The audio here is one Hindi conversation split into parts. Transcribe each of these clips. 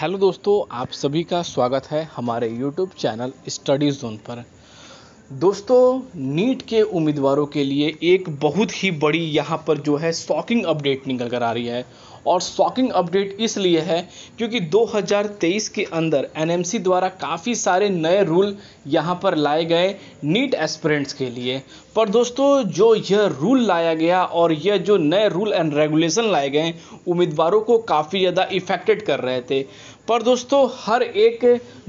हेलो दोस्तों आप सभी का स्वागत है हमारे यूट्यूब चैनल स्टडी जोन पर दोस्तों नीट के उम्मीदवारों के लिए एक बहुत ही बड़ी यहाँ पर जो है शॉकिंग अपडेट निकल कर आ रही है और शॉकिंग अपडेट इसलिए है क्योंकि 2023 के अंदर एन द्वारा काफ़ी सारे नए रूल यहाँ पर लाए गए नीट एस्परेंट्स के लिए पर दोस्तों जो यह रूल लाया गया और यह जो नए रूल एंड रेगुलेशन लाए गए उम्मीदवारों को काफ़ी ज़्यादा इफेक्टेड कर रहे थे पर दोस्तों हर एक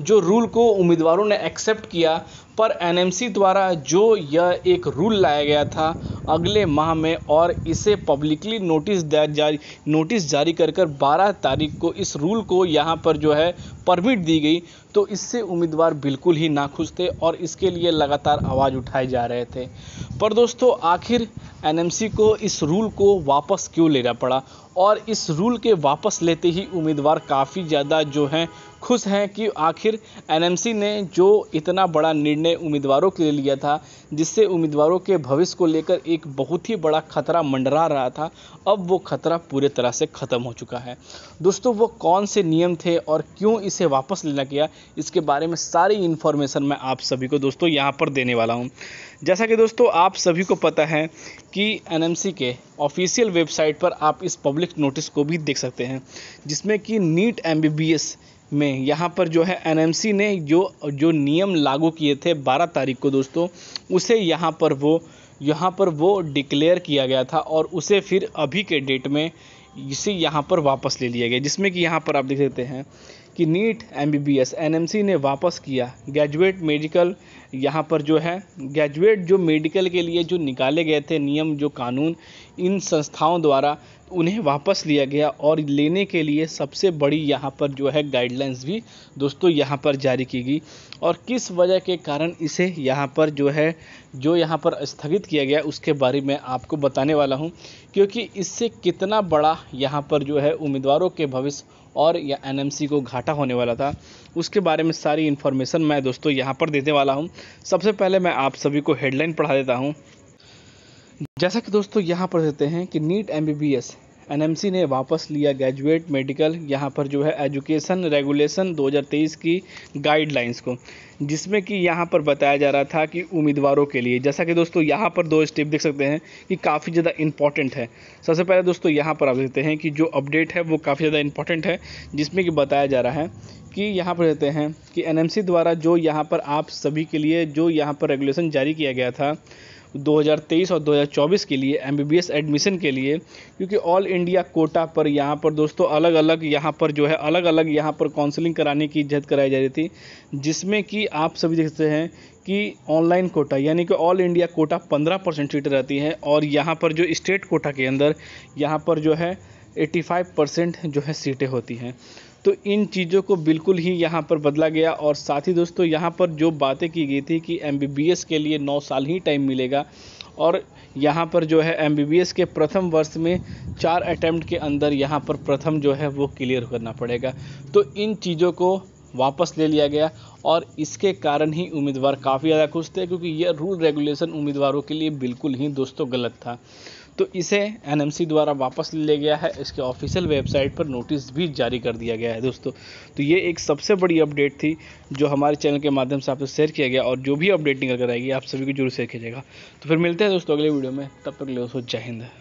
जो रूल को उम्मीदवारों ने एक्सेप्ट किया पर एनएमसी द्वारा जो यह एक रूल लाया गया था अगले माह में और इसे पब्लिकली नोटिस जारी नोटिस जारी कर कर बारह तारीख को इस रूल को यहाँ पर जो है परमिट दी गई तो इससे उम्मीदवार बिल्कुल ही नाखुश थे और इसके लिए लगातार आवाज़ उठाए जा रहे थे पर दोस्तों आखिर एनएमसी को इस रूल को वापस क्यों लेना पड़ा और इस रूल के वापस लेते ही उम्मीदवार काफ़ी ज़्यादा जो हैं खुश हैं कि आखिर एनएमसी ने जो इतना बड़ा निर्णय उम्मीदवारों के लिए लिया था जिससे उम्मीदवारों के भविष्य को लेकर एक बहुत ही बड़ा खतरा मंडरा रहा था अब वो खतरा पूरे तरह से ख़त्म हो चुका है दोस्तों वो कौन से नियम थे और क्यों इसे वापस लेना किया इसके बारे में सारी इन्फॉर्मेशन मैं आप सभी को दोस्तों यहाँ पर देने वाला हूँ जैसा कि दोस्तों आप सभी को पता है कि एन के ऑफिशियल वेबसाइट पर आप इस पब्लिक पब्लिक नोटिस को भी देख सकते हैं जिसमें कि नीट एम में यहाँ पर जो है एन ने जो जो नियम लागू किए थे 12 तारीख को दोस्तों उसे यहाँ पर वो यहाँ पर वो डिक्लेयर किया गया था और उसे फिर अभी के डेट में इसे यहाँ पर वापस ले लिया गया जिसमें कि यहाँ पर आप देख सकते हैं कि NEET M B B S N M C ने वापस किया ग्रेजुएट मेडिकल यहाँ पर जो है ग्रेजुएट जो मेडिकल के लिए जो निकाले गए थे नियम जो कानून इन संस्थाओं द्वारा उन्हें वापस लिया गया और लेने के लिए सबसे बड़ी यहाँ पर जो है गाइडलाइंस भी दोस्तों यहाँ पर जारी की गई और किस वजह के कारण इसे यहाँ पर जो है जो यहाँ पर स्थगित किया गया उसके बारे में आपको बताने वाला हूँ क्योंकि इससे कितना बड़ा यहाँ पर जो है उम्मीदवारों के भविष्य और या एन को घाटा होने वाला था उसके बारे में सारी इन्फॉर्मेशन मैं दोस्तों यहाँ पर देने वाला हूँ सबसे पहले मैं आप सभी को हेडलाइन पढ़ा देता हूँ जैसा कि दोस्तों यहाँ पर देते हैं कि NEET M B B S NMC ने वापस लिया ग्रेजुएट मेडिकल यहाँ पर जो है एजुकेशन रेगुलेशन 2023 की गाइडलाइंस को जिसमें कि यहाँ पर बताया जा रहा था कि उम्मीदवारों के लिए जैसा कि दोस्तों यहाँ पर दो स्टेप देख सकते हैं कि काफ़ी ज़्यादा इंपॉर्टेंट है सबसे पहले दोस्तों यहाँ पर आप देखते हैं कि जो अपडेट है वो काफ़ी ज़्यादा इंपॉर्टेंट है जिसमें कि बताया जा रहा है कि यहाँ पर रहते हैं कि एन द्वारा जो यहाँ पर आप सभी के लिए जो यहाँ पर रेगुलेशन जारी किया गया था 2023 और 2024 के लिए एम एडमिशन के लिए क्योंकि ऑल इंडिया कोटा पर यहाँ पर दोस्तों अलग अलग यहाँ पर जो है अलग अलग यहाँ पर काउंसलिंग कराने की इज्जत कराई जा रही थी जिसमें कि आप सभी देखते हैं कि ऑनलाइन कोटा यानी कि ऑल इंडिया कोटा 15 परसेंट सीटें रहती है और यहाँ पर जो स्टेट कोटा के अंदर यहाँ पर जो है 85 परसेंट जो है सीटें होती हैं तो इन चीज़ों को बिल्कुल ही यहाँ पर बदला गया और साथ ही दोस्तों यहाँ पर जो बातें की गई थी कि एम के लिए नौ साल ही टाइम मिलेगा और यहाँ पर जो है एम के प्रथम वर्ष में चार अटैम्प्ट के अंदर यहाँ पर प्रथम जो है वो क्लियर करना पड़ेगा तो इन चीज़ों को वापस ले लिया गया और इसके कारण ही उम्मीदवार काफ़ी ज़्यादा खुश थे क्योंकि यह रूल रेगुलेशन उम्मीदवारों के लिए बिल्कुल ही दोस्तों गलत था तो इसे एन द्वारा वापस ले लिया गया है इसके ऑफिशियल वेबसाइट पर नोटिस भी जारी कर दिया गया है दोस्तों तो ये एक सबसे बड़ी अपडेट थी जो हमारे चैनल के माध्यम से आपसे शेयर किया गया और जो भी अपडेट निकल कर आएगी आप सभी को जरूर शेयर कीजिएगा तो फिर मिलते हैं दोस्तों अगले वीडियो में तब तक ले दोस्तों जय हिंद